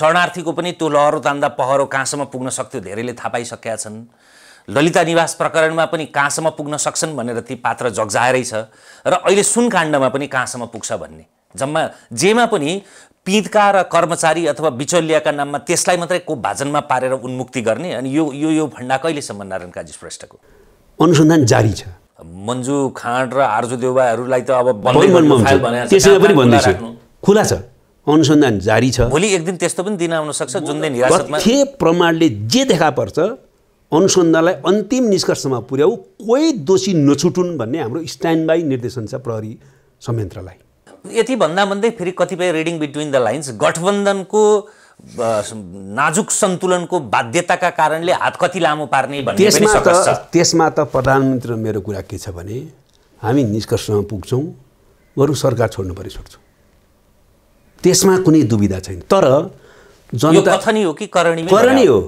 शरणार्थीको पनि त्यो लहरो तान्दा पहरो कहाँसम्म पुग्न सक्थ्यो धेरैले थाहा पाइसकेका छन् ललिता निवास प्रकरणमा पनि कहाँसम्म पुग्न सक्छन् भनेर ती पात्र जग्जाएरै छ र अहिले सुन काण्डमा पनि कहाँसम्म पुग्छ भन्ने जम्मा जेमा पनि पीडका र कर्मचारी अथवा बिचौलियाका नाममा त्यसलाई मात्रै को भाजनमा पारेर उन्मुक्ति गर्ने अनि यो यो यो भण्डा कहिलेसम्म नारायण काजी श्रेष्ठको अनुसन्धान जारी छ मन्जु खाँड र आर्जु देउवाहरूलाई त अब खुला छ अनुसन्धान जारी छ भोलि एक दिन त्यस्तो पनि दिन आउन सक्छ जुन दिन तथ्य प्रमाणले जे देखा पर्छ अनुसन्धानलाई अन्तिम निष्कर्षमा पुर्याउ कोही दोषी नछुटुन् भन्ने हाम्रो स्ट्यान्ड बाई निर्देशन छ प्रहरी संयन्त्रलाई यति भन्दा भन्दै फेरि कतिपय रिडिङ बिट्विन द लाइन्स गठबन्धनको नाजुक सन्तुलनको बाध्यताका कारणले हात कति लामो पार्ने त्यसमा त त्यसमा त प्रधानमन्त्री मेरो कुरा के छ भने हामी निष्कर्षमा पुग्छौँ बरु सरकार छोड्नु पऱ्यो त्यसमा कुनै दुविधा छैन तर जनता कथनी हो कि करणी हो